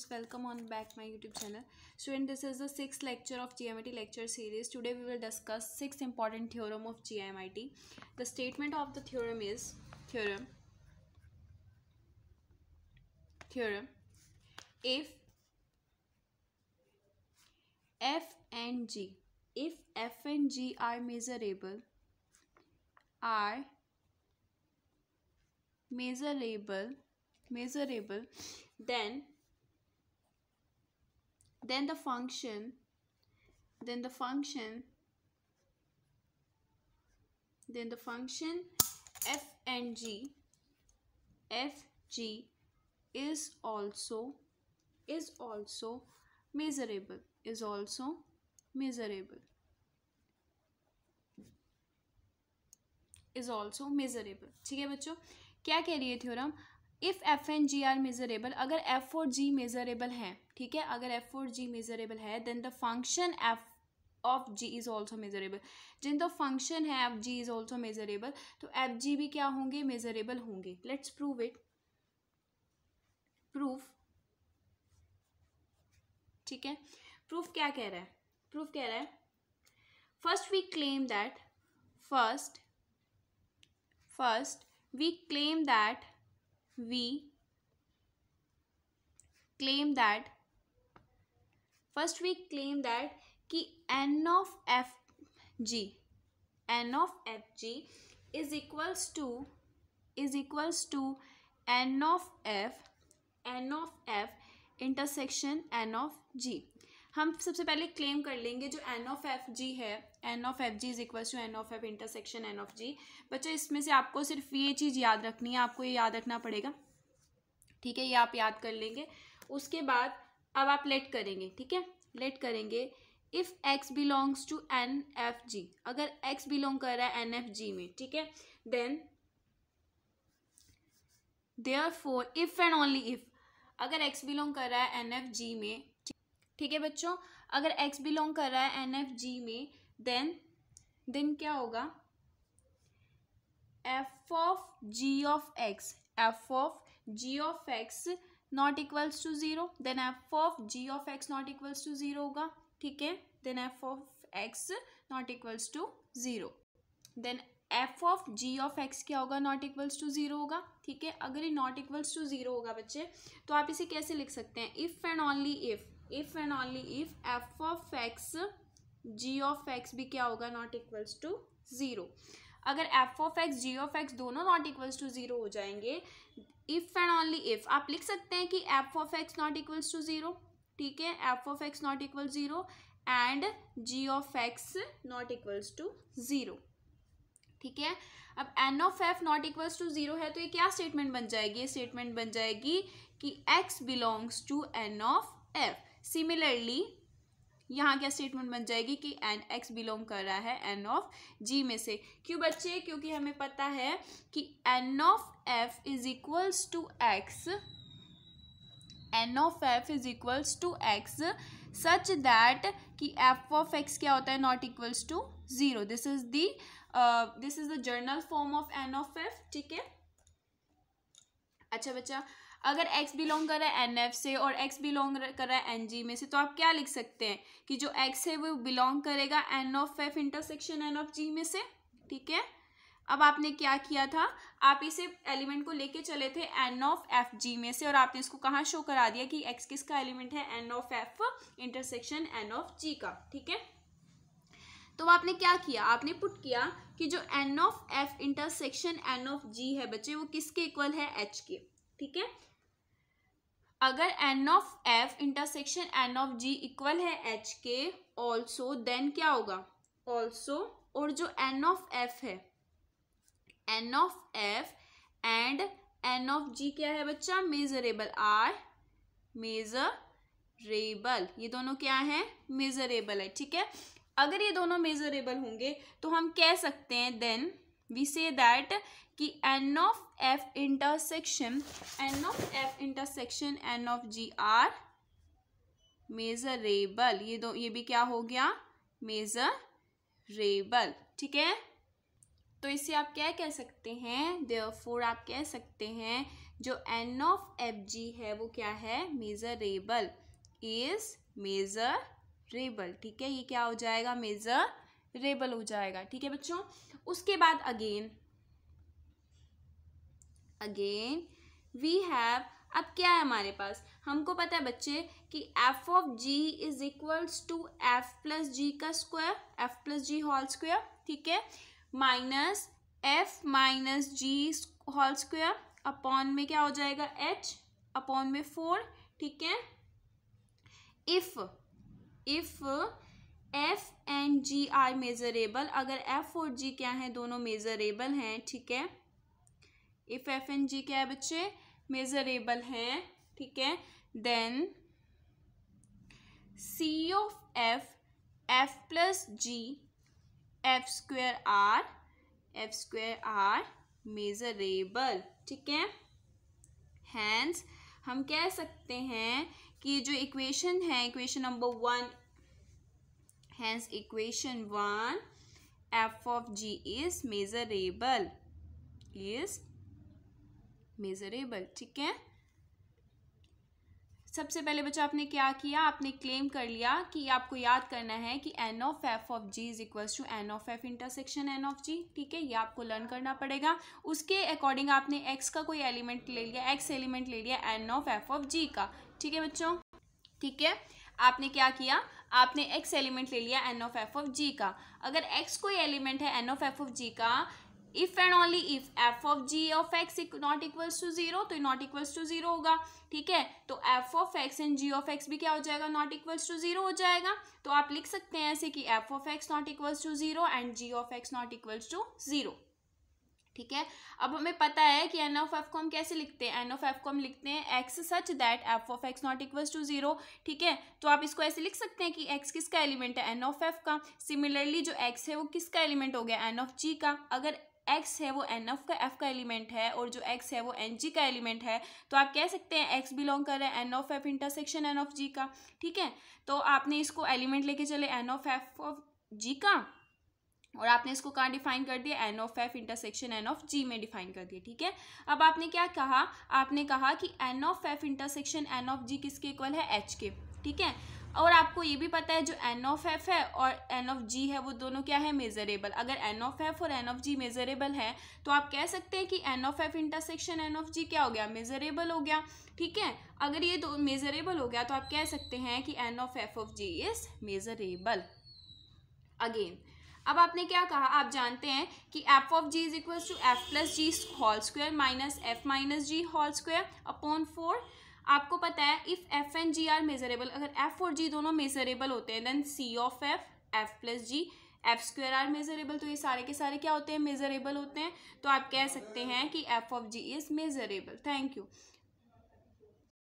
students welcome on back my youtube channel So in this is the sixth lecture of gmit lecture series today we will discuss six important theorem of gmit the statement of the theorem is theorem theorem if f and g if f and g are measurable are measurable measurable then then the function then the function then the function f and g f g is also is also measurable is also measurable Is also measurable. ठीक है बच्चों क्या कह रही है theorem If f and g are measurable, अगर f और g measurable हैं ठीक है अगर एफ फोर जी मेजरेबल है then the function F of ji is also measurable जिन तो फंक्शन है F G is also measurable तो एफ जी भी क्या होंगे मेजरेबल होंगे लेट्स प्रूव इट प्रूफ ठीक है प्रूफ क्या कह रहा है प्रूफ कह रहा है first we claim that first first we claim that we claim that first we claim that कि N of F G N of F G is equals to is equals to N of F N of F intersection N of G हम सबसे पहले claim कर लेंगे जो N of F g है N of F g is equal to N of F intersection N of g बच्चों इसमें से आपको सिर्फ ये चीज़ याद रखनी है आपको ये याद रखना पड़ेगा ठीक है ये आप याद कर लेंगे उसके बाद अब आप लेट करेंगे ठीक है लेट करेंगे if x belongs to N f g अगर एक्स बिलोंग कर रहा है एन एफ जी में ठीक है then therefore if and only if अगर एक्स बिलोंग कर रहा है एन एफ जी में ठीक है बच्चों अगर एक्स बिलोंग कर रहा है एन एफ जी में देन देन क्या होगा f of g of x f of g of x not equals to zero then f of g of x not equals to zero होगा ठीक है then f of x not equals to zero then f of g of x क्या होगा not equals to zero होगा ठीक है अगर ये नॉट इक्वल्स टू ज़ीरो होगा बच्चे तो आप इसे कैसे लिख सकते हैं if and only if if and only if f of x g of x भी क्या होगा नॉट इक्वल्स टू ज़ीरो अगर f of x g of x दोनों नॉट इक्वल्स टू ज़ीरो हो जाएंगे इफ़ एंड ओनली इफ़ आप लिख सकते हैं कि f of x not equals to zero ठीक है f of x not equal zero and g of x not equals to zero ठीक है अब N of f not equals to zero है तो ये क्या स्टेटमेंट बन जाएगी ये स्टेटमेंट बन जाएगी कि x belongs to N of f similarly यहाँ क्या स्टेटमेंट बन जाएगी कि एन एक्स बिलोंग कर रहा है एन ऑफ जी में से क्यों बच्चे क्योंकि हमें पता है कि N of f is equals to x N of f is equals to x such that कि एफ ऑफ एक्स क्या होता है not equals to zero this is the this is the general form of N of f ठीक है अच्छा बच्चा अगर x belong कर रहा है एन एफ से और एक्स बिलोंग कर रहा है एन जी में से तो आप क्या लिख सकते हैं कि जो एक्स है वो बिलोंग करेगा N of F intersection N of g में से ठीक है अब आपने क्या किया था आप इसे एलिमेंट को लेके चले थे एन ऑफ एफ जी में से और आपने इसको कहाँ शो करा दिया कि एक्स किसका एलिमेंट है N of F intersection N of g का ठीक है तो आपने क्या किया आपने पुट किया कि जो N of F intersection N of g है बच्चे वो किसके इक्वल है एच के ठीक है अगर N of F intersection N of g equal है एच के ऑल्सो देन क्या होगा ऑल्सो और जो एन ऑफ एफ है N of f and N of g क्या है बच्चा मेजरेबल आर मेजरेबल ये दोनों क्या है मेजरेबल है ठीक है अगर ये दोनों मेजरेबल होंगे तो हम कह सकते हैं देन वी से दैट कि N of F intersection N of F intersection N of g are measurable ये दो ये भी क्या हो गया मेजरेबल ठीक है तो इसे आप क्या कह सकते हैं देयरफॉर आप कह सकते हैं जो एन ऑफ एफ जी है वो क्या है मेजरेबल इज मेजरेबल ठीक है ये क्या हो जाएगा मेजरेबल हो जाएगा ठीक है बच्चों उसके बाद अगेन अगेन वी हैव अब क्या है हमारे पास हमको पता है बच्चे कि f of g is equals to f plus g का square f plus g whole square ठीक है minus f minus g whole square upon में क्या हो जाएगा एच अपॉन में फोर ठीक है if if F and ji are measurable अगर एफ और जी क्या हैं दोनों मेज़रेबल हैं ठीक है इफ़ एफ एंड जी क्या है बच्चे मेज़रेबल हैं ठीक है then c of f f plus g f square are f square are measurable ठीक है हैंस हम कह सकते हैं कि जो इक्वेशन है equation number one hence equation 1 f of g is measurable is measurable ठीक है सबसे पहले बच्चों आपने क्या किया आपने क्लेम कर लिया कि आपको याद करना है कि N of f of g is equals to N of F intersection N of g ठीक है ये आपको लर्न करना पड़ेगा उसके अकॉर्डिंग आपने एक्स का कोई एलिमेंट ले लिया एक्स एलिमेंट ले लिया N of f of g का ठीक है बच्चों ठीक है आपने क्या किया आपने एक्स एलिमेंट ले लिया N of f of g का अगर एक्स कोई एलिमेंट है N of f of g का if and only if f of g of x not equals to zero तो नॉट इक्वल्स टू जीरो होगा ठीक है तो f of x and g of x भी क्या हो जाएगा नॉट इक्वल्स टू जीरो हो जाएगा तो आप लिख सकते हैं ऐसे कि f of x not equals to zero and g of x not equals to zero ठीक है अब हमें पता है कि एन ऑफ एफ को हम कैसे लिखते हैं एन ऑफ एफ को हम लिखते हैं x such that f of x not equals to zero ठीक है तो आप इसको ऐसे लिख सकते हैं कि एक्स किसका एलिमेंट है एन ऑफ एफ का सिमिलरली जो एक्स है वो किसका एलिमेंट हो गया एन ऑफ जी का अगर एक्स है वो एन एफ का एफ का एलिमेंट है और जो एक्स है वो एन जी का एलिमेंट है तो आप कह सकते हैं एक्स बिलोंग कर रहा है N of F intersection N of g का ठीक है तो आपने इसको एलिमेंट लेके चले N of f of g का और आपने इसको कहाँ डिफाइन कर दिया N of F intersection N of g में डिफाइन कर दिया ठीक है अब आपने क्या कहा आपने कहा कि N of F intersection N of g किसके इक्वल है एच के ठीक है और आपको ये भी पता है जो एन ऑफ एफ है और एन ऑफ जी है वो दोनों क्या है मेजरेबल अगर एन ऑफ एफ और एन ऑफ जी मेजरेबल है तो आप कह सकते हैं कि N of F intersection N of g क्या हो गया मेजरेबल हो गया ठीक है अगर ये दो मेजरेबल हो गया तो आप कह सकते हैं कि N of f of g is measurable again अब आपने क्या कहा आप जानते हैं कि f of g is equals to f plus g whole square minus f minus g whole square upon four आपको पता है if f and ji are measurable अगर एफ और जी दोनों मेजरेबल होते हैं then c of f f plus g f square are measurable तो ये सारे के सारे क्या होते हैं मेजरेबल होते हैं तो आप कह सकते हैं कि f of ji is measurable thank you